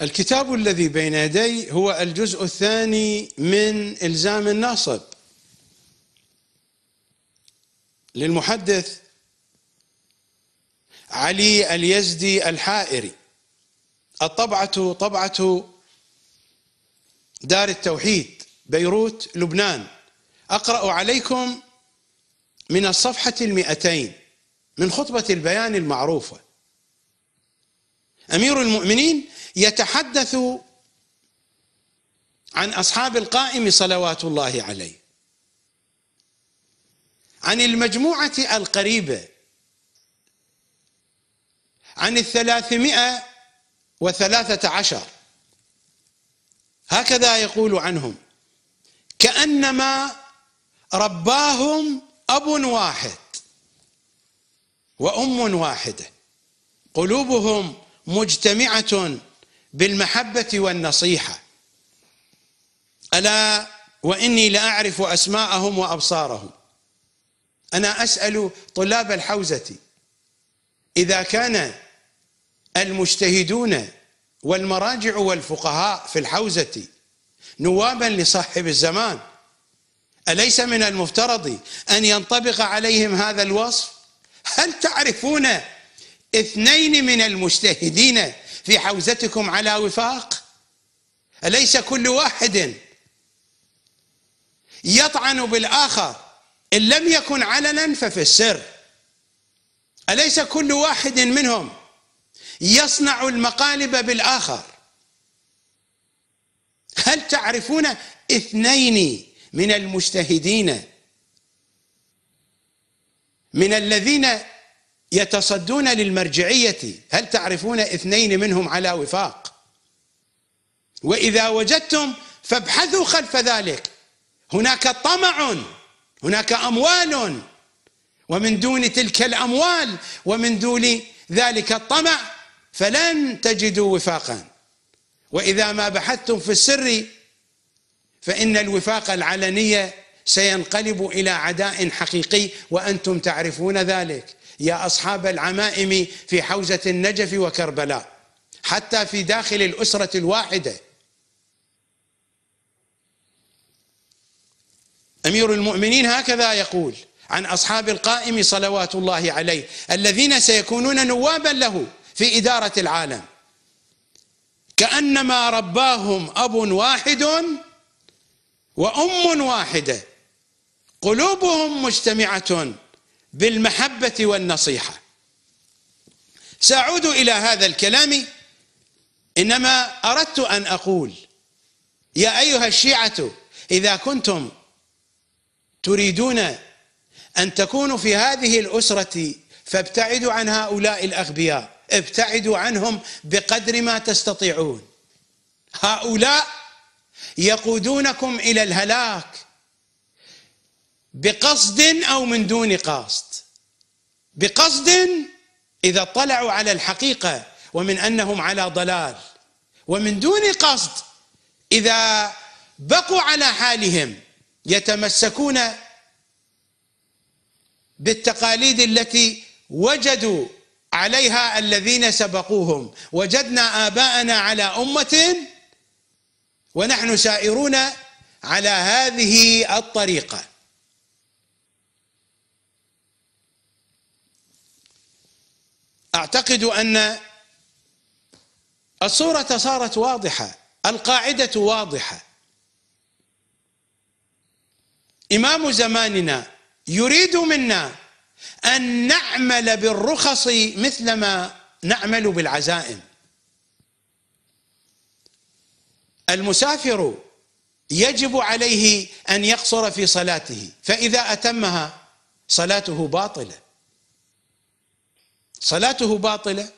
الكتاب الذي بين يدي هو الجزء الثاني من إلزام الناصب للمحدث علي اليزدي الحائري الطبعة طبعة دار التوحيد بيروت لبنان أقرأ عليكم من الصفحة المئتين من خطبة البيان المعروفة أمير المؤمنين يتحدث عن اصحاب القائم صلوات الله عليه عن المجموعه القريبه عن الثلاثمائه وثلاثه عشر هكذا يقول عنهم كانما رباهم اب واحد وام واحده قلوبهم مجتمعه بالمحبة والنصيحة ألا وإني لأعرف أسماءهم وأبصارهم أنا أسأل طلاب الحوزة إذا كان المجتهدون والمراجع والفقهاء في الحوزة نوابا لصاحب الزمان أليس من المفترض أن ينطبق عليهم هذا الوصف هل تعرفون اثنين من المجتهدين في حوزتكم على وفاق أليس كل واحد يطعن بالآخر إن لم يكن علنا ففي السر أليس كل واحد منهم يصنع المقالب بالآخر هل تعرفون اثنين من المجتهدين من الذين يتصدون للمرجعية هل تعرفون اثنين منهم على وفاق وإذا وجدتم فابحثوا خلف ذلك هناك طمع هناك أموال ومن دون تلك الأموال ومن دون ذلك الطمع فلن تجدوا وفاقا وإذا ما بحثتم في السر فإن الوفاق العلنية سينقلب إلى عداء حقيقي وأنتم تعرفون ذلك يا أصحاب العمائم في حوزة النجف وكربلاء حتى في داخل الأسرة الواحدة أمير المؤمنين هكذا يقول عن أصحاب القائم صلوات الله عليه الذين سيكونون نوابا له في إدارة العالم كأنما رباهم أب واحد وأم واحدة قلوبهم مجتمعة بالمحبة والنصيحة سأعود إلى هذا الكلام إنما أردت أن أقول يا أيها الشيعة إذا كنتم تريدون أن تكونوا في هذه الأسرة فابتعدوا عن هؤلاء الأغبياء ابتعدوا عنهم بقدر ما تستطيعون هؤلاء يقودونكم إلى الهلاك بقصد او من دون قصد بقصد اذا اطلعوا على الحقيقه ومن انهم على ضلال ومن دون قصد اذا بقوا على حالهم يتمسكون بالتقاليد التي وجدوا عليها الذين سبقوهم وجدنا اباءنا على امه ونحن سائرون على هذه الطريقه اعتقد ان الصوره صارت واضحه القاعده واضحه امام زماننا يريد منا ان نعمل بالرخص مثلما نعمل بالعزائم المسافر يجب عليه ان يقصر في صلاته فاذا اتمها صلاته باطله صلاته باطله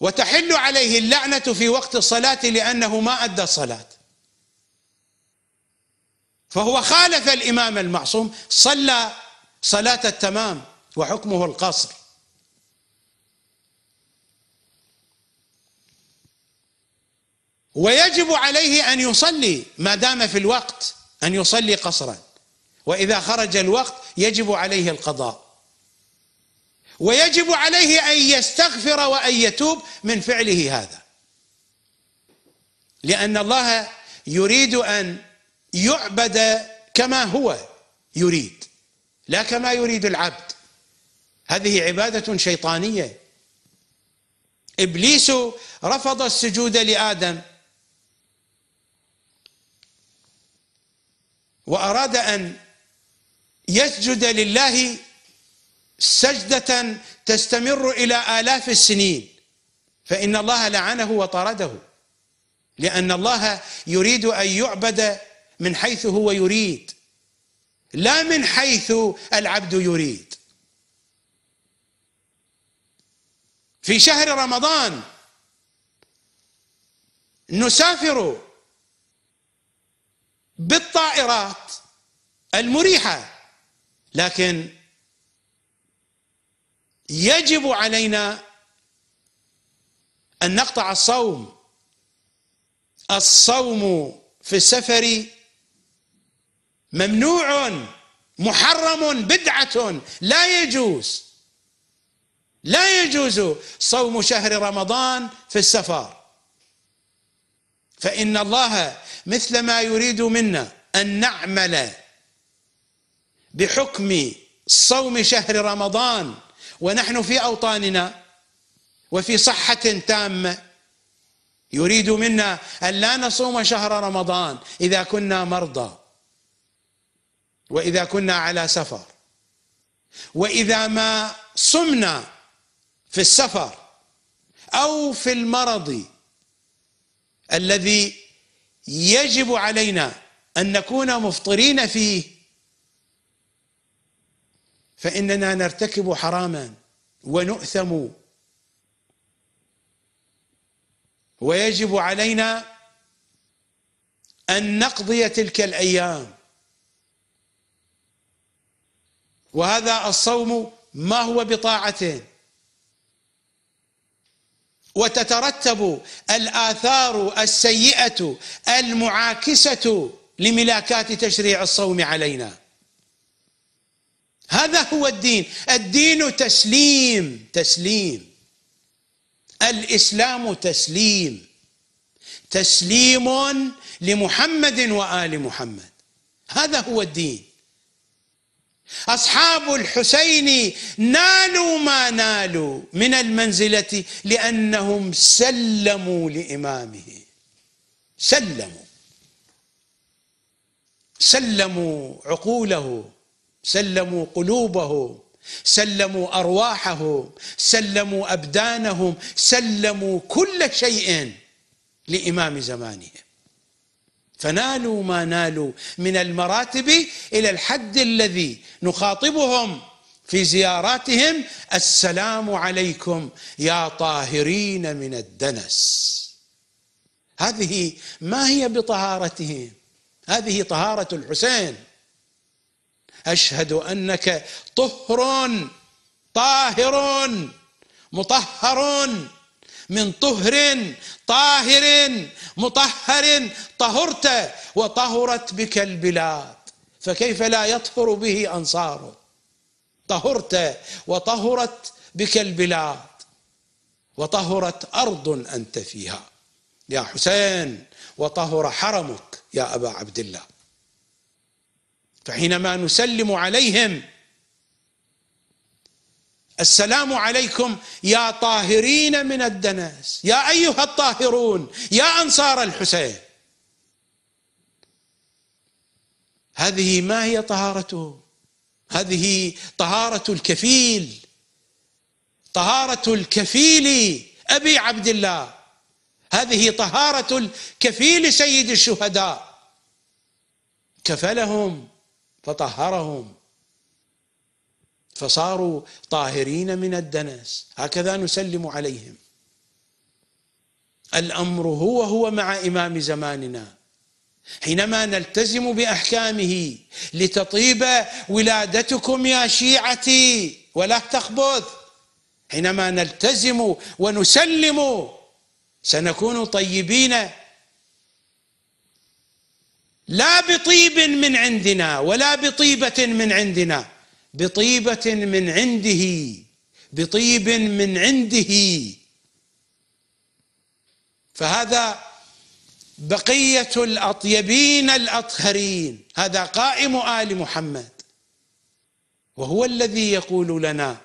وتحل عليه اللعنه في وقت الصلاه لانه ما ادى الصلاه فهو خالف الامام المعصوم صلى صلاه التمام وحكمه القصر ويجب عليه ان يصلي ما دام في الوقت ان يصلي قصرا واذا خرج الوقت يجب عليه القضاء ويجب عليه ان يستغفر وان يتوب من فعله هذا لان الله يريد ان يعبد كما هو يريد لا كما يريد العبد هذه عباده شيطانيه ابليس رفض السجود لادم واراد ان يسجد لله سجدة تستمر إلى آلاف السنين فإن الله لعنه وطرده لأن الله يريد أن يعبد من حيث هو يريد لا من حيث العبد يريد في شهر رمضان نسافر بالطائرات المريحه لكن يجب علينا ان نقطع الصوم الصوم في السفر ممنوع محرم بدعه لا يجوز لا يجوز صوم شهر رمضان في السفر فان الله مثل ما يريد منا ان نعمل بحكم صوم شهر رمضان ونحن في اوطاننا وفي صحه تامه يريد منا ان لا نصوم شهر رمضان اذا كنا مرضى واذا كنا على سفر واذا ما صمنا في السفر او في المرض الذي يجب علينا ان نكون مفطرين فيه فإننا نرتكب حراما ونؤثم ويجب علينا أن نقضي تلك الأيام وهذا الصوم ما هو بطاعة وتترتب الآثار السيئة المعاكسة لملاكات تشريع الصوم علينا هذا هو الدين الدين تسليم تسليم الاسلام تسليم تسليم لمحمد وال محمد هذا هو الدين اصحاب الحسين نالوا ما نالوا من المنزله لانهم سلموا لامامه سلموا سلموا عقوله سلموا قلوبهم سلموا ارواحهم سلموا ابدانهم سلموا كل شيء لامام زمانهم فنالوا ما نالوا من المراتب الى الحد الذي نخاطبهم في زياراتهم السلام عليكم يا طاهرين من الدنس هذه ما هي بطهارتهم هذه طهاره الحسين اشهد انك طهر طاهر مطهر من طهر طاهر مطهر طهرت وطهرت بك البلاد فكيف لا يطهر به انصاره طهرت وطهرت بك البلاد وطهرت ارض انت فيها يا حسين وطهر حرمك يا ابا عبد الله فحينما نسلم عليهم السلام عليكم يا طاهرين من الدنس يا ايها الطاهرون يا انصار الحسين هذه ما هي طهارته هذه طهاره الكفيل طهاره الكفيل ابي عبد الله هذه طهاره الكفيل سيد الشهداء كفلهم فطهرهم فصاروا طاهرين من الدنس هكذا نسلم عليهم الامر هو هو مع امام زماننا حينما نلتزم باحكامه لتطيب ولادتكم يا شيعتي ولا تخبث حينما نلتزم ونسلم سنكون طيبين لا بطيب من عندنا ولا بطيبة من عندنا بطيبة من عنده بطيب من عنده فهذا بقية الأطيبين الأطهرين هذا قائم آل محمد وهو الذي يقول لنا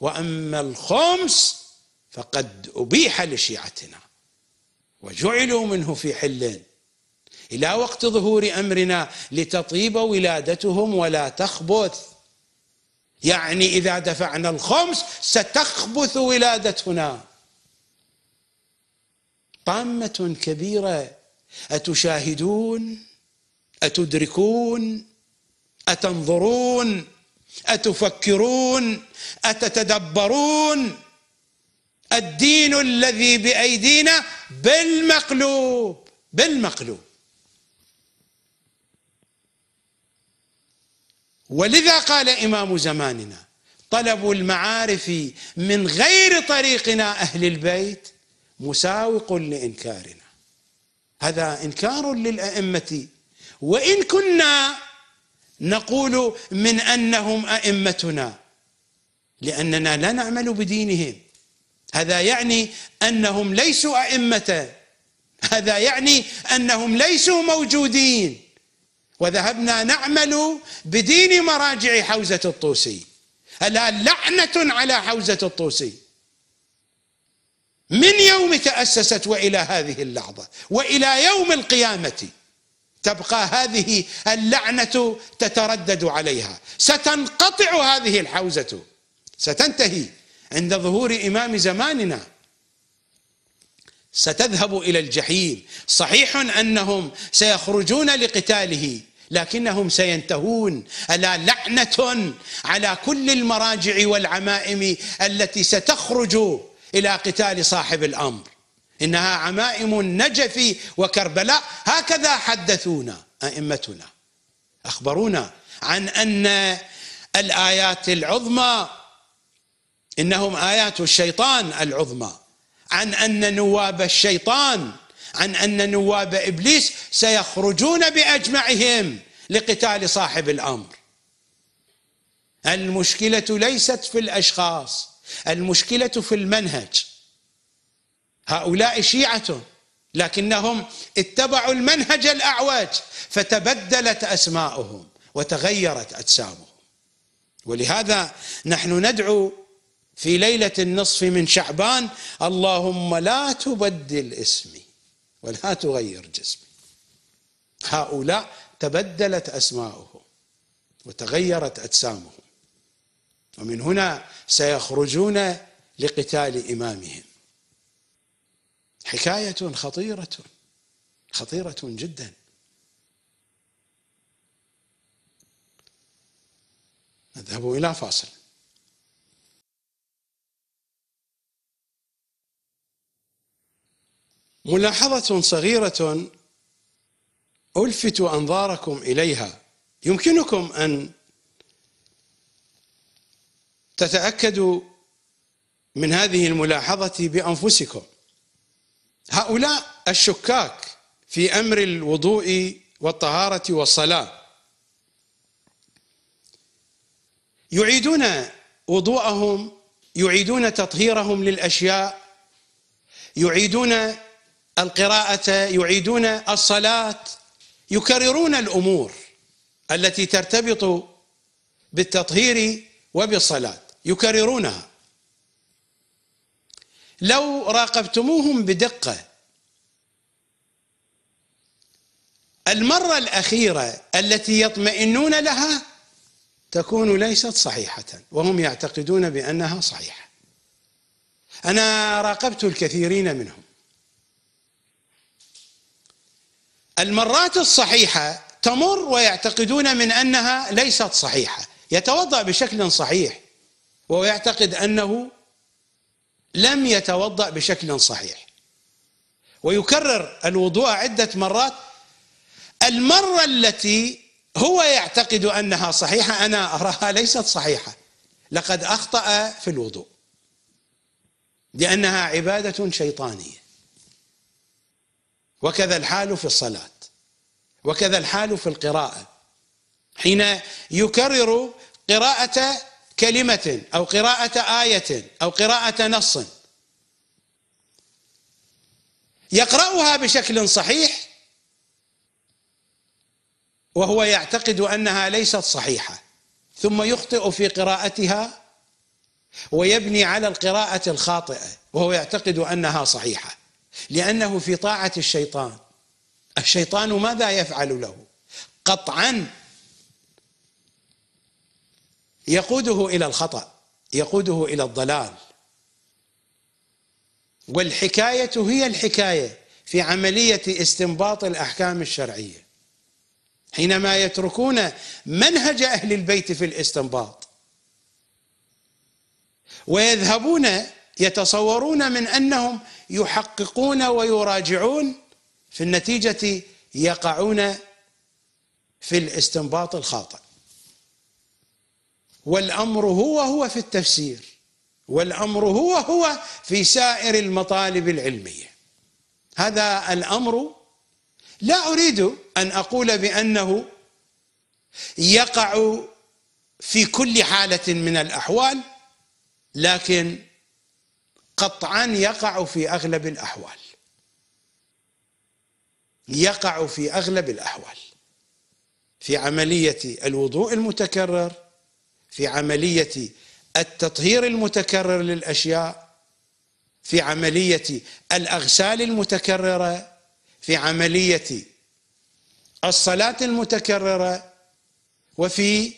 وأما الخمس فقد أبيح لشيعتنا وجعلوا منه في حلٍ إلى وقت ظهور أمرنا لتطيب ولادتهم ولا تخبث يعني إذا دفعنا الخمس ستخبث ولادتنا طامة كبيرة أتشاهدون أتدركون أتنظرون أتفكرون أتتدبرون الدين الذي بأيدينا بالمقلوب بالمقلوب ولذا قال إمام زماننا طلب المعارف من غير طريقنا أهل البيت مساوق لإنكارنا هذا إنكار للأئمة وإن كنا نقول من أنهم أئمتنا لأننا لا نعمل بدينهم هذا يعني أنهم ليسوا أئمة هذا يعني أنهم ليسوا موجودين وذهبنا نعمل بدين مراجع حوزة الطوسي الآن لعنة على حوزة الطوسي من يوم تأسست وإلى هذه اللحظة وإلى يوم القيامة تبقى هذه اللعنة تتردد عليها ستنقطع هذه الحوزة ستنتهي عند ظهور إمام زماننا ستذهب إلى الجحيم صحيح أنهم سيخرجون لقتاله لكنهم سينتهون الا لعنه على كل المراجع والعمائم التي ستخرج الى قتال صاحب الامر انها عمائم النجف وكربلاء هكذا حدثونا ائمتنا اخبرونا عن ان الايات العظمى انهم ايات الشيطان العظمى عن ان نواب الشيطان عن ان نواب ابليس سيخرجون باجمعهم لقتال صاحب الامر المشكله ليست في الاشخاص المشكله في المنهج هؤلاء شيعه لكنهم اتبعوا المنهج الاعوج فتبدلت اسماؤهم وتغيرت اجسامهم ولهذا نحن ندعو في ليله النصف من شعبان اللهم لا تبدل اسمي ولا تغير جسمي هؤلاء تبدلت أسماؤهم وتغيرت أجسامهم ومن هنا سيخرجون لقتال إمامهم حكاية خطيرة خطيرة جدا نذهب إلى فاصل ملاحظة صغيرة ألفت أنظاركم إليها يمكنكم أن تتأكدوا من هذه الملاحظة بأنفسكم هؤلاء الشكاك في أمر الوضوء والطهارة والصلاة يعيدون وضوءهم يعيدون تطهيرهم للأشياء يعيدون القراءة يعيدون الصلاة يكررون الأمور التي ترتبط بالتطهير وبالصلاة يكررونها لو راقبتموهم بدقة المرة الأخيرة التي يطمئنون لها تكون ليست صحيحة وهم يعتقدون بأنها صحيحة أنا راقبت الكثيرين منهم المرات الصحيحة تمر ويعتقدون من أنها ليست صحيحة يتوضأ بشكل صحيح ويعتقد يعتقد أنه لم يتوضأ بشكل صحيح ويكرر الوضوء عدة مرات المرة التي هو يعتقد أنها صحيحة أنا أراها ليست صحيحة لقد أخطأ في الوضوء لأنها عبادة شيطانية وكذا الحال في الصلاة وكذا الحال في القراءة حين يكرر قراءة كلمة أو قراءة آية أو قراءة نص يقرأها بشكل صحيح وهو يعتقد أنها ليست صحيحة ثم يخطئ في قراءتها ويبني على القراءة الخاطئة وهو يعتقد أنها صحيحة لأنه في طاعة الشيطان الشيطان ماذا يفعل له قطعا يقوده إلى الخطأ يقوده إلى الضلال والحكاية هي الحكاية في عملية استنباط الأحكام الشرعية حينما يتركون منهج أهل البيت في الاستنباط ويذهبون يتصورون من أنهم يحققون ويراجعون في النتيجة يقعون في الاستنباط الخاطئ والأمر هو هو في التفسير والأمر هو هو في سائر المطالب العلمية هذا الأمر لا أريد أن أقول بأنه يقع في كل حالة من الأحوال لكن قطعا يقع في اغلب الاحوال يقع في اغلب الاحوال في عمليه الوضوء المتكرر في عمليه التطهير المتكرر للاشياء في عمليه الاغسال المتكرره في عمليه الصلاه المتكرره وفي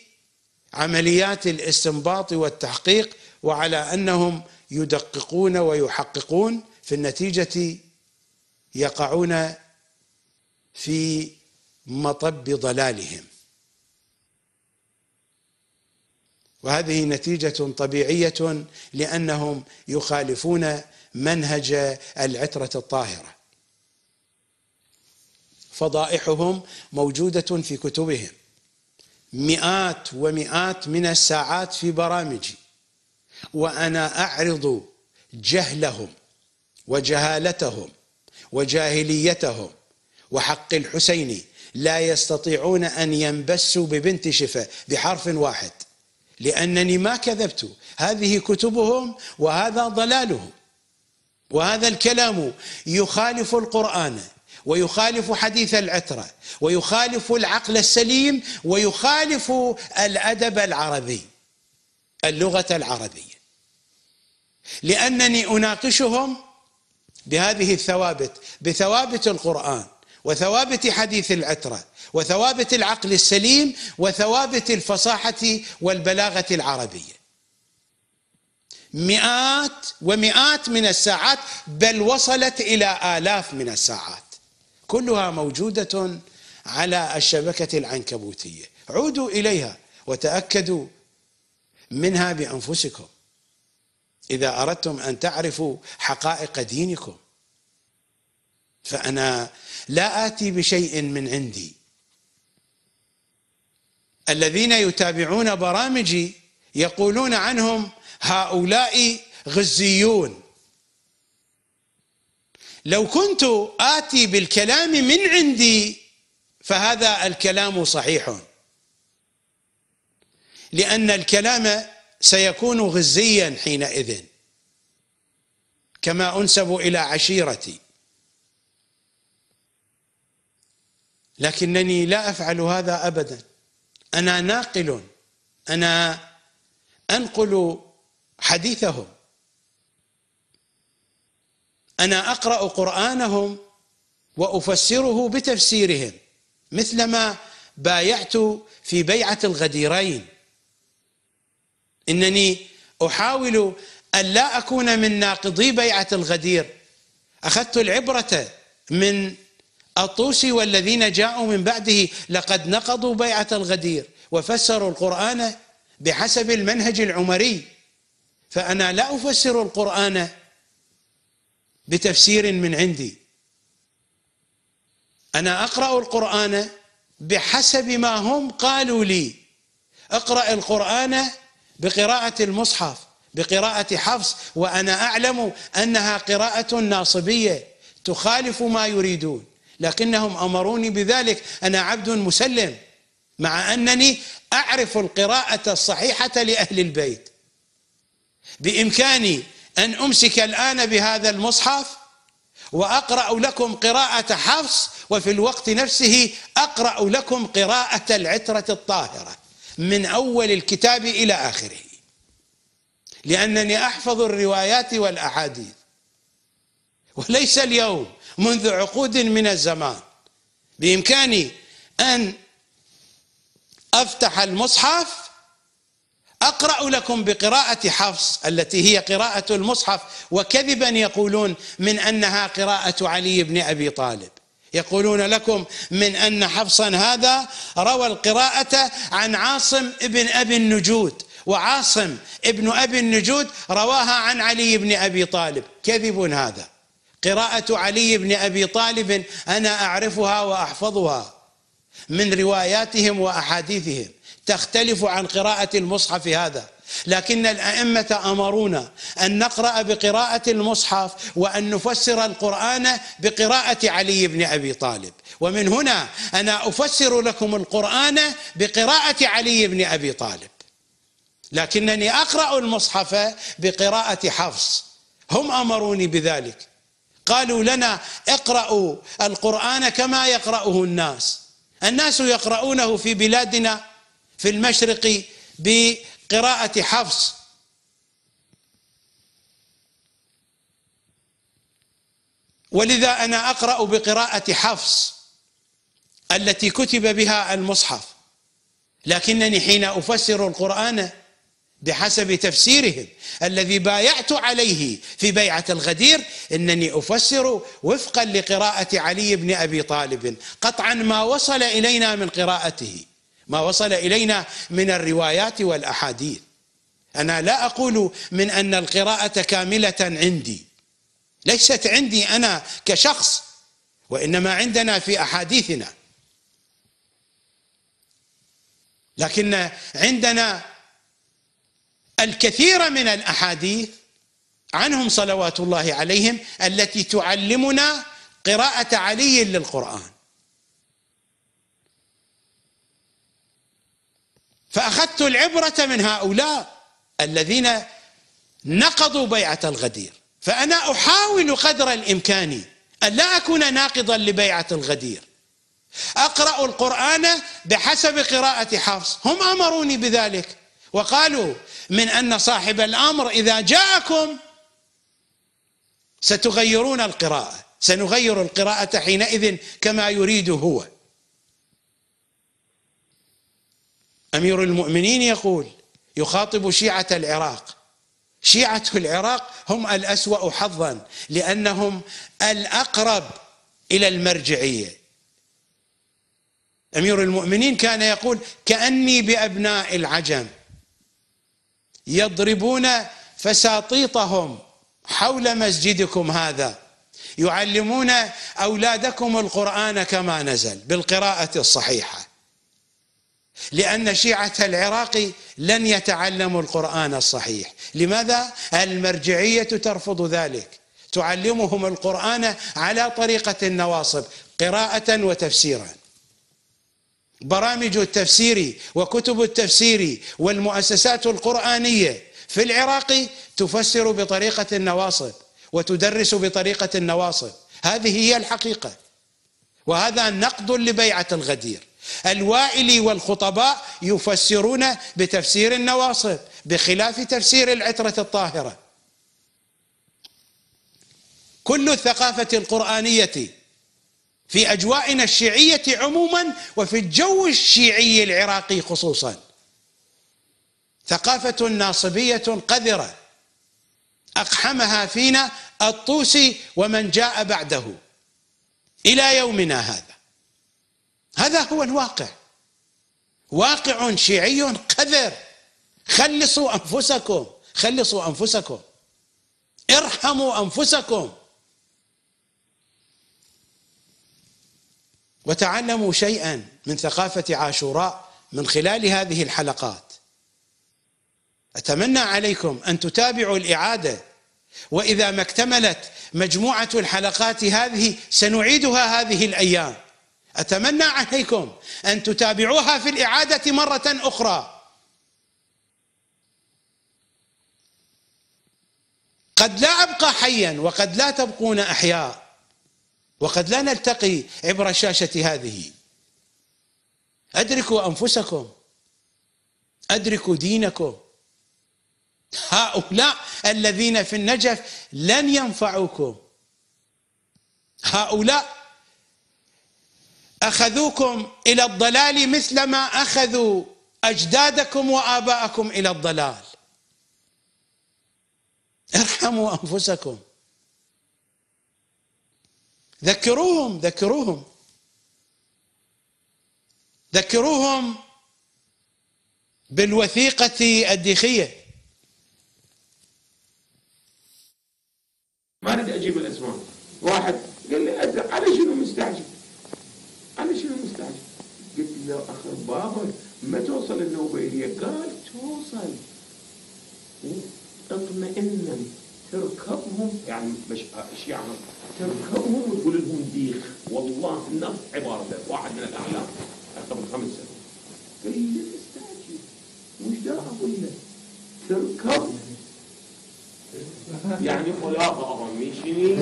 عمليات الاستنباط والتحقيق وعلى انهم يدققون ويحققون في النتيجه يقعون في مطب ضلالهم وهذه نتيجه طبيعيه لانهم يخالفون منهج العتره الطاهره فضائحهم موجوده في كتبهم مئات ومئات من الساعات في برامجي وانا اعرض جهلهم وجهالتهم وجاهليتهم وحق الحسين لا يستطيعون ان ينبسوا ببنت شفه بحرف واحد لانني ما كذبت هذه كتبهم وهذا ضلالهم وهذا الكلام يخالف القران ويخالف حديث العتره ويخالف العقل السليم ويخالف الادب العربي اللغه العربيه لانني اناقشهم بهذه الثوابت بثوابت القران وثوابت حديث العتره وثوابت العقل السليم وثوابت الفصاحه والبلاغه العربيه مئات ومئات من الساعات بل وصلت الى الاف من الساعات كلها موجوده على الشبكه العنكبوتيه عودوا اليها وتاكدوا منها بانفسكم إذا أردتم أن تعرفوا حقائق دينكم فأنا لا آتي بشيء من عندي الذين يتابعون برامجي يقولون عنهم هؤلاء غزيون لو كنت آتي بالكلام من عندي فهذا الكلام صحيح لأن الكلام سيكون غزيا حينئذ كما انسب الى عشيرتي لكنني لا افعل هذا ابدا انا ناقل انا انقل حديثهم انا اقرا قرانهم وافسره بتفسيرهم مثلما بايعت في بيعه الغديرين إنني أحاول أن لا أكون من ناقضي بيعة الغدير أخذت العبرة من الطوسي والذين جاءوا من بعده لقد نقضوا بيعة الغدير وفسروا القرآن بحسب المنهج العمري فأنا لا أفسر القرآن بتفسير من عندي أنا أقرأ القرآن بحسب ما هم قالوا لي اقرأ القرآن بقراءة المصحف بقراءة حفص وأنا أعلم أنها قراءة ناصبية تخالف ما يريدون لكنهم أمروني بذلك أنا عبد مسلم مع أنني أعرف القراءة الصحيحة لأهل البيت بإمكاني أن أمسك الآن بهذا المصحف وأقرأ لكم قراءة حفص وفي الوقت نفسه أقرأ لكم قراءة العترة الطاهرة من أول الكتاب إلى آخره لأنني أحفظ الروايات والأحاديث وليس اليوم منذ عقود من الزمان بإمكاني أن أفتح المصحف أقرأ لكم بقراءة حفص التي هي قراءة المصحف وكذبا يقولون من أنها قراءة علي بن أبي طالب يقولون لكم من أن حفصا هذا روى القراءة عن عاصم ابن أبي النجود وعاصم ابن أبي النجود رواها عن علي بن أبي طالب كذب هذا قراءة علي بن أبي طالب أنا أعرفها وأحفظها من رواياتهم وأحاديثهم تختلف عن قراءة المصحف هذا لكن الائمه امرونا ان نقرا بقراءه المصحف وان نفسر القران بقراءه علي بن ابي طالب ومن هنا انا افسر لكم القران بقراءه علي بن ابي طالب لكنني اقرا المصحف بقراءه حفص هم امروني بذلك قالوا لنا اقرأوا القرآن كما يقرأه الناس الناس يقرؤونه في بلادنا في المشرق قراءة حفص ولذا أنا أقرأ بقراءة حفص التي كتب بها المصحف لكنني حين أفسر القرآن بحسب تفسيرهم الذي بايعت عليه في بيعة الغدير إنني أفسر وفقا لقراءة علي بن أبي طالب قطعا ما وصل إلينا من قراءته ما وصل الينا من الروايات والاحاديث انا لا اقول من ان القراءه كامله عندي ليست عندي انا كشخص وانما عندنا في احاديثنا لكن عندنا الكثير من الاحاديث عنهم صلوات الله عليهم التي تعلمنا قراءه علي للقران فأخذت العبرة من هؤلاء الذين نقضوا بيعة الغدير فأنا أحاول قدر الإمكان أن لا أكون ناقضا لبيعة الغدير أقرأ القرآن بحسب قراءة حفص هم أمروني بذلك وقالوا من أن صاحب الأمر إذا جاءكم ستغيرون القراءة سنغير القراءة حينئذ كما يريد هو امير المؤمنين يقول يخاطب شيعه العراق شيعه العراق هم الاسوا حظا لانهم الاقرب الى المرجعيه امير المؤمنين كان يقول كاني بابناء العجم يضربون فساطيطهم حول مسجدكم هذا يعلمون اولادكم القران كما نزل بالقراءه الصحيحه لأن شيعة العراق لن يتعلموا القرآن الصحيح لماذا؟ المرجعية ترفض ذلك تعلمهم القرآن على طريقة النواصب قراءة وتفسيرا برامج التفسير وكتب التفسير والمؤسسات القرآنية في العراق تفسر بطريقة النواصب وتدرس بطريقة النواصب هذه هي الحقيقة وهذا نقد لبيعة الغدير الوائلي والخطباء يفسرون بتفسير النواصب بخلاف تفسير العترة الطاهرة كل الثقافة القرآنية في أجوائنا الشيعية عموما وفي الجو الشيعي العراقي خصوصا ثقافة ناصبية قذرة أقحمها فينا الطوسي ومن جاء بعده إلى يومنا هذا هذا هو الواقع واقع شيعي قذر خلصوا انفسكم خلصوا انفسكم ارحموا انفسكم وتعلموا شيئا من ثقافه عاشوراء من خلال هذه الحلقات اتمنى عليكم ان تتابعوا الاعاده واذا ما اكتملت مجموعه الحلقات هذه سنعيدها هذه الايام أتمنى عليكم أن تتابعوها في الإعادة مرة أخرى قد لا أبقى حيا وقد لا تبقون أحياء وقد لا نلتقي عبر الشاشة هذه أدركوا أنفسكم أدركوا دينكم هؤلاء الذين في النجف لن ينفعوكم هؤلاء اخذوكم الى الضلال مثلما اخذوا اجدادكم واباءكم الى الضلال ارحموا انفسكم ذكروهم ذكروهم ذكروهم بالوثيقة الديخية ما أريد أجيب الأسماء واحد قال لي على شنو يا اخر بابك ما توصل النوبه هي قال توصل اطمئنا تركبهم يعني مش ايش يعني تركبهم وتقول لهم ديخ والله نص عباره واحد من الاعلام قبل خمس سنوات قال لي استاجي وش دا اقول له تركب يعني خلاقه اهميشني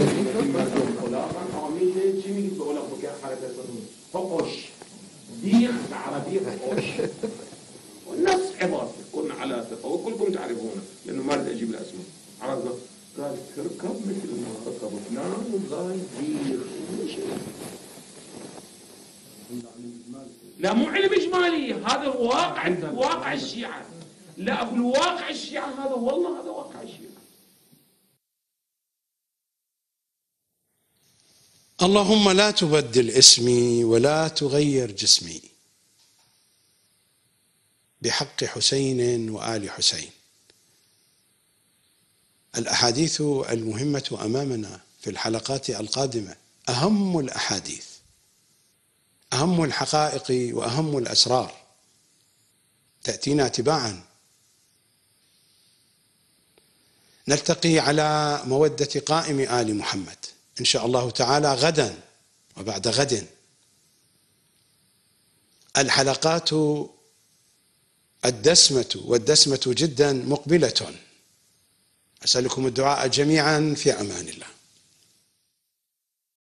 خلاقه اهميشني بقول لك حركه فقش ديخ العربية ديخ والناس عبر كنا على ثقة وكلكم تعرفونه لأنه ما أريد أجيب الأسماء عرفنا قال تركب مثل ما ركب فلان وقال ديخ لا مو علم إجمالي هذا واقع واقع الشيعة لا أقول واقع الشيعة هذا والله هذا واقع الشيعة اللهم لا تبدل اسمي ولا تغير جسمي بحق حسين وآل حسين الأحاديث المهمة أمامنا في الحلقات القادمة أهم الأحاديث أهم الحقائق وأهم الأسرار تأتينا تباعا نلتقي على مودة قائم آل محمد إن شاء الله تعالى غدا وبعد غد الحلقات الدسمة والدسمة جدا مقبلة أسألكم الدعاء جميعا في أمان الله